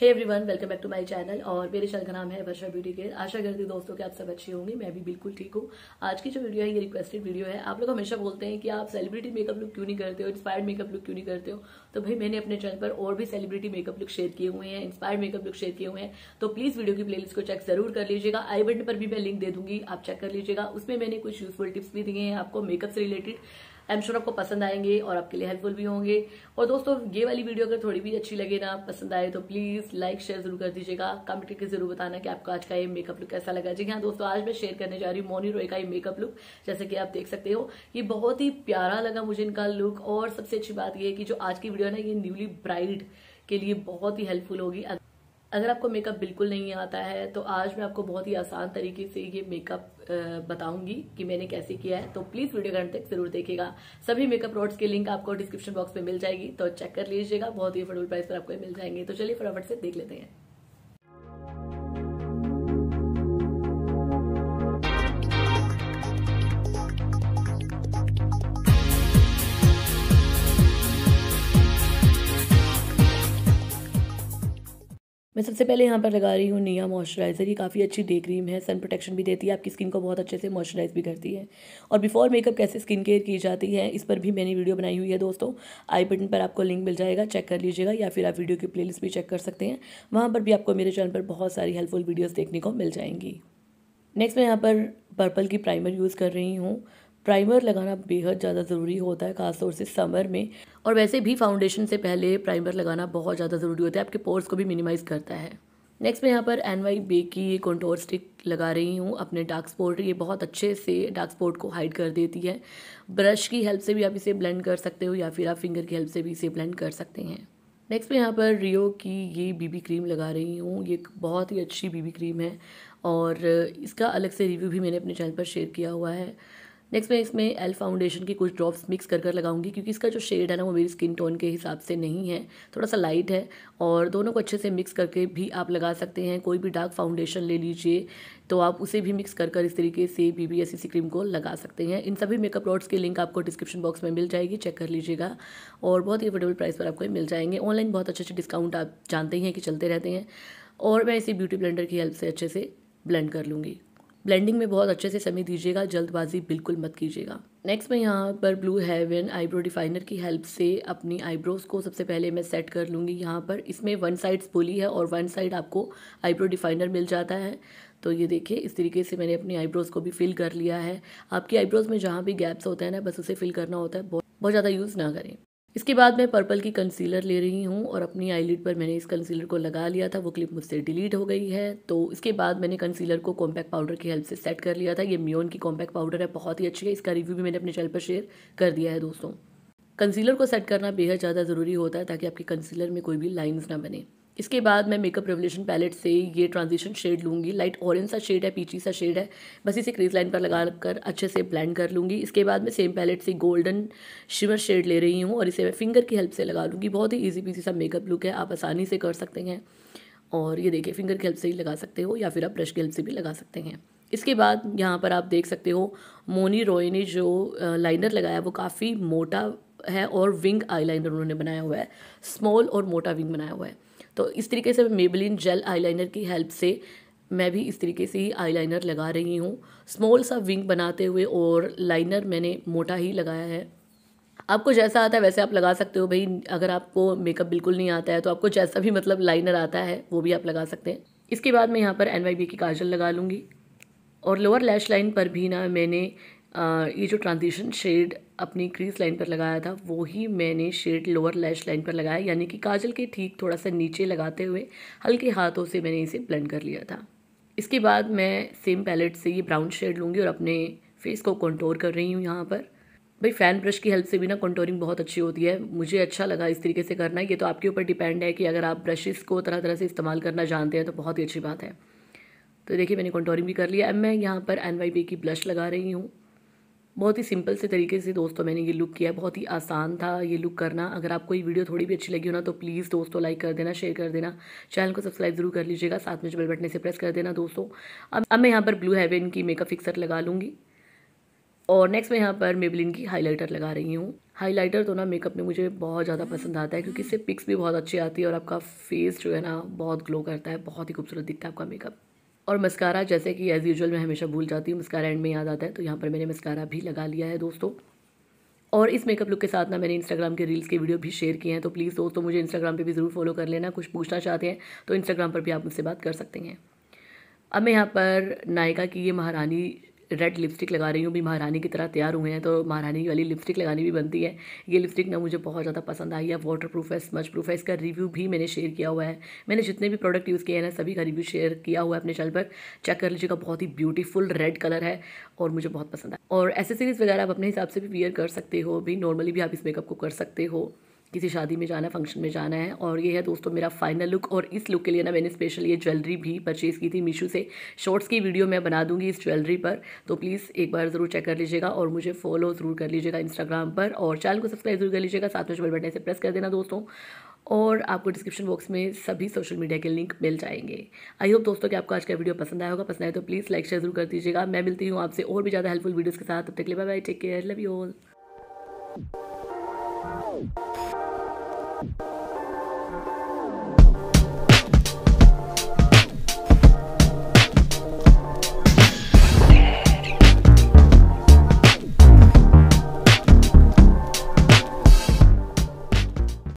hey everyone welcome back to my channel और मेरे channel का नाम है वर्षा ब्यूटी के आशा करती हूँ दोस्तों कि आप सब अच्छे होंगी मैं भी बिल्कुल ठीक हूँ आज की जो वीडियो है ये रिक्वेस्टेड वीडियो है आप लोग हमेशा बोलते हैं कि आप सेलिब्रिटी मेकअप लुक क्यों नहीं करते हो इंस्पायर्ड मेकअप लुक क्यों नहीं करते हो तो भाई मैंने अपने चैनल पर और भी सेलिब्रिटी मेकअप लुक शेयर किए हुए हैं इंस्पायर्ड मेकअप लुक शेयर किए हुए हैं तो प्लीज वीडियो की लिस्ट को चेक जरूर कर लीजिएगा आई बटन पर भी मैं लिंक दे दूंगी आप चेक कर लीजिएगा उसमें मैंने कुछ यूजफुल टिप्स भी दिए हैं आपको मेकअप से रिलेटेड आई एम श्योर आपको पसंद आएंगे और आपके लिए हेल्पफुल भी होंगे और दोस्तों ये वाली वीडियो अगर थोड़ी भी अच्छी लगे ना पसंद आए तो प्लीज लाइक शेयर जरूर कर दीजिएगा कमेंट करके जरूर बताना कि आपका आज का ये मेकअप लुक कैसा लगा जी हाँ दोस्तों आज मैं शेयर करने जा रही हूँ मोनी रोय का ये मेकअप लुक जैसे कि आप देख सकते हो ये बहुत ही प्यारा लगा मुझे इनका लुक और सबसे अच्छी बात यह है कि जो आज की वीडियो ना ये न्यूली ब्राइड के लिए बहुत ही हेल्पफुल होगी अगर आपको मेकअप बिल्कुल नहीं आता है तो आज मैं आपको बहुत ही आसान तरीके से ये मेकअप बताऊंगी कि मैंने कैसे किया है तो प्लीज वीडियो का अंत तक जरूर देखिएगा सभी मेकअप प्रोडक्ट्स के लिंक आपको डिस्क्रिप्शन बॉक्स में मिल जाएगी तो चेक कर लीजिएगा बहुत ही अफोर्डेबल प्राइस पर आपको मिल जाएंगे तो चलिए फटाफट से देख लेते हैं मैं सबसे पहले यहाँ पर लगा रही हूँ निया मॉइस्चराइज़र ये काफ़ी अच्छी डे क्रीम है सन प्रोटेक्शन भी देती है आपकी स्किन को बहुत अच्छे से मॉइस्चराइज़ भी करती है और बिफोर मेकअप कैसे स्किन केयर की जाती है इस पर भी मैंने वीडियो बनाई हुई है दोस्तों आई बटन पर आपको लिंक मिल जाएगा चेक कर लीजिएगा या फिर आप वीडियो की प्लेलिस्ट भी चेक कर सकते हैं वहाँ पर भी आपको मेरे चैनल पर बहुत सारी हेल्पफुल वीडियोज़ देखने को मिल जाएंगी नेक्स्ट मैं यहाँ पर पर्पल की प्राइमर यूज़ कर रही हूँ प्राइमर लगाना बेहद ज़्यादा ज़रूरी होता है खासतौर से समर में और वैसे भी फाउंडेशन से पहले प्राइमर लगाना बहुत ज़्यादा ज़रूरी होता है आपके पोर्स को भी मिनिमाइज़ करता है नेक्स्ट मैं यहाँ पर एन वाई बे की ये कंटोर स्टिक लगा रही हूँ अपने डार्क स्पॉट ये बहुत अच्छे से डार्क स्पॉट को हाइड कर देती है ब्रश की हेल्प से भी आप इसे ब्लेंड कर सकते हो या फिर आप फिंगर की हेल्प से भी इसे ब्लेंड कर सकते हैं नेक्स्ट मैं यहाँ पर रियो की ये बीबी क्रीम लगा रही हूँ ये बहुत ही अच्छी बीबी क्रीम है और इसका अलग से रिव्यू भी मैंने अपने चैनल पर शेयर किया हुआ है नेक्स्ट मैं इसमें एल फाउंडेशन की कुछ ड्रॉप्स मिक्स कर कर लगाऊंगी क्योंकि इसका जो शेड है ना वो मेरी स्किन टोन के हिसाब से नहीं है थोड़ा सा लाइट है और दोनों को अच्छे से मिक्स करके भी आप लगा सकते हैं कोई भी डार्क फाउंडेशन ले लीजिए तो आप उसे भी मिक्स कर कर इस तरीके से बी बी एस क्रीम को लगा सकते हैं इन सभी मेकअप प्रोडक्ट्स की लिंक आपको डिस्क्रिप्शन बॉक्स में मिल जाएगी चेक कर लीजिएगा और बहुत ही अफोर्डेबल प्राइस पर आपको मिल जाएंगे ऑनलाइन बहुत अच्छे अच्छे डिस्काउंट आप जानते ही हैं कि चलते रहते हैं और मैं इसी ब्यूटी ब्लेंडर की हेल्प से अच्छे से ब्लेंड कर लूँगी ब्लेंडिंग में बहुत अच्छे से समय दीजिएगा जल्दबाजी बिल्कुल मत कीजिएगा नेक्स्ट मैं यहाँ पर ब्लू हेवन आईब्रो डिफाइनर की हेल्प से अपनी आईब्रोज को सबसे पहले मैं सेट कर लूँगी यहाँ पर इसमें वन साइड बोली है और वन साइड आपको आईब्रो डिफाइनर मिल जाता है तो ये देखिए इस तरीके से मैंने अपनी आईब्रोज़ को भी फिल कर लिया है आपकी आईब्रोज़ में जहाँ भी गैप्स होते हैं ना बस उसे फिल करना होता है बहुत बहुत ज़्यादा यूज़ ना करें इसके बाद मैं पर्पल की कंसीलर ले रही हूँ और अपनी आईलिड पर मैंने इस कंसीलर को लगा लिया था वो क्लिप मुझसे डिलीट हो गई है तो इसके बाद मैंने कंसीलर को कॉम्पैक्ट पाउडर की हेल्प से सेट कर लिया था ये मियोन की कॉम्पैक्ट पाउडर है बहुत ही अच्छी है इसका रिव्यू भी मैंने अपने चैनल पर शेयर कर दिया है दोस्तों कंसीलर को सेट करना बेहद ज़्यादा ज़रूरी होता है ताकि आपके कंसीलर में कोई भी लाइन्स ना बने इसके बाद मैं मेकअप रेवोल्यूशन पैलेट से ये ट्रांजिशन शेड लूँगी लाइट ऑरेंज सा शेड है पीची सा शेड है बस इसे क्रीज लाइन पर लगा कर अच्छे से ब्लेंड कर लूँगी इसके बाद मैं सेम पैलेट से गोल्डन शिमर शेड ले रही हूँ और इसे मैं फिंगर की हेल्प से लगा लूँगी बहुत ही ईजी पीजी सा मेकअप लुक है आप आसानी से कर सकते हैं और ये देखिए फिंगर की हेल्प से ही लगा सकते हो या फिर आप ब्रश की हेल्प से भी लगा सकते हैं इसके बाद यहाँ पर आप देख सकते हो मोनी रॉय ने जो लाइनर लगाया वो काफ़ी मोटा है और विंग आईलाइनर उन्होंने बनाया हुआ है स्मॉल और मोटा विंग बनाया हुआ है तो इस तरीके से मेबलिन जेल आईलाइनर की हेल्प से मैं भी इस तरीके से ही आईलाइनर लगा रही हूँ स्मॉल सा विंग बनाते हुए और लाइनर मैंने मोटा ही लगाया है आपको जैसा आता है वैसे आप लगा सकते हो भाई अगर आपको मेकअप बिल्कुल नहीं आता है तो आपको जैसा भी मतलब लाइनर आता है वो भी आप लगा सकते हैं इसके बाद मैं यहाँ पर एन की काजल लगा लूँगी और लोअर लैश लाइन पर भी ना मैंने ये जो ट्रांजिशन शेड अपनी क्रीज लाइन पर लगाया था वो ही मैंने शेड लोअर लैश लाइन पर लगाया यानी कि काजल के ठीक थोड़ा सा नीचे लगाते हुए हल्के हाथों से मैंने इसे ब्लेंड कर लिया था इसके बाद मैं सेम पैलेट से ये ब्राउन शेड लूँगी और अपने फेस को कंटोर कर रही हूँ यहाँ पर भाई फ़ैन ब्रश की हेल्प से भी ना कंटोरिंग बहुत अच्छी होती है मुझे अच्छा लगा इस तरीके से करना ये तो आपके ऊपर डिपेंड है कि अगर आप ब्रशेस को तरह तरह से इस्तेमाल करना जानते हैं तो बहुत ही अच्छी बात है तो देखिए मैंने कंटोरिंग भी कर लिया अब मैं यहाँ पर एन की ब्लश लगा रही हूँ बहुत ही सिंपल से तरीके से दोस्तों मैंने ये लुक किया बहुत ही आसान था ये लुक करना अगर आपको ये वीडियो थोड़ी भी अच्छी लगी हो ना तो प्लीज़ दोस्तों लाइक कर देना शेयर कर देना चैनल को सब्सक्राइब जरूर कर लीजिएगा साथ में जो बेल बटने से प्रेस कर देना दोस्तों अब अब मैं यहाँ पर ब्लू हेवन की मेकअप फिक्सर लगा लूँगी और नेक्स्ट मैं यहाँ पर मेबलिन की हाइलाइटर लगा रही हूँ हाइलाइटर तो ना मेकअप में मुझे बहुत ज़्यादा पसंद आता है क्योंकि इससे पिक्स भी बहुत अच्छी आती है और आपका फेस जो है ना बहुत ग्लो करता है बहुत ही खूबसूरत दिखता है आपका मेकअप और मस्कारा जैसे कि एज़ यूजल मैं हमेशा भूल जाती हूँ मस्कारा एंड में याद आता है तो यहाँ पर मैंने मस्कारा भी लगा लिया है दोस्तों और इस मेकअप लुक के साथ ना मैंने इंस्टाग्राम के रील्स के वीडियो भी शेयर किए हैं तो प्लीज़ दोस्तों मुझे इंस्टाग्राम पे भी ज़रूर फॉलो कर लेना कुछ पूछना चाहते हैं तो इंस्टाग्राम पर भी आप मुझसे बात कर सकते हैं अब मैं यहाँ पर नायका की ये महारानी रेड लिपस्टिक लगा रही हूँ भी महारानी की तरह तैयार हुए हैं तो महारानी वाली लिपस्टिक लगानी भी बनती है ये लिपस्टिक ना मुझे बहुत ज़्यादा पसंद आई है वाटर प्रूफ है स्मच प्रूफ है इसका रिव्यू भी मैंने शेयर किया हुआ है मैंने जितने भी प्रोडक्ट यूज़ किए हैं ना सभी का रिव्यू शेयर किया हुआ है अपने चैनल पर चेक कर लीजिएगा बहुत ही ब्यूटीफुल रेड कलर है और मुझे बहुत पसंद है और एसेसरीज़ वगैरह आप अपने हिसाब से भी वियर कर सकते हो भी नॉर्मली भी आप इस मेकअप को कर सकते हो किसी शादी में जाना फंक्शन में जाना है और ये है दोस्तों मेरा फाइनल लुक और इस लुक के लिए ना मैंने स्पेशल ये ज्वेलरी भी परचेज़ की थी मीशो से शॉर्ट्स की वीडियो मैं बना दूंगी इस ज्वेलरी पर तो प्लीज़ एक बार ज़रूर चेक कर लीजिएगा और मुझे फॉलो ज़रूर कर लीजिएगा इंस्टाग्राम पर और चैनल को सब्सक्राइब जरूर कर लीजिएगा साथ में जो बटन से प्रेस कर देना दोस्तों और आपको डिस्क्रिप्शन बॉक्स में सभी सोशल मीडिया के लिंक मिल जाएंगे आई होप दोस्तों कि आपको आज का वीडियो पसंद आया होगा पसंद आए तो प्लीज़ लाइक शेयर जरूर कर दीजिएगा मैं मिलती हूँ आपसे और भी ज़्यादा हेल्पफुल वीडियोज़ के साथ तब तक bye bye take care love you all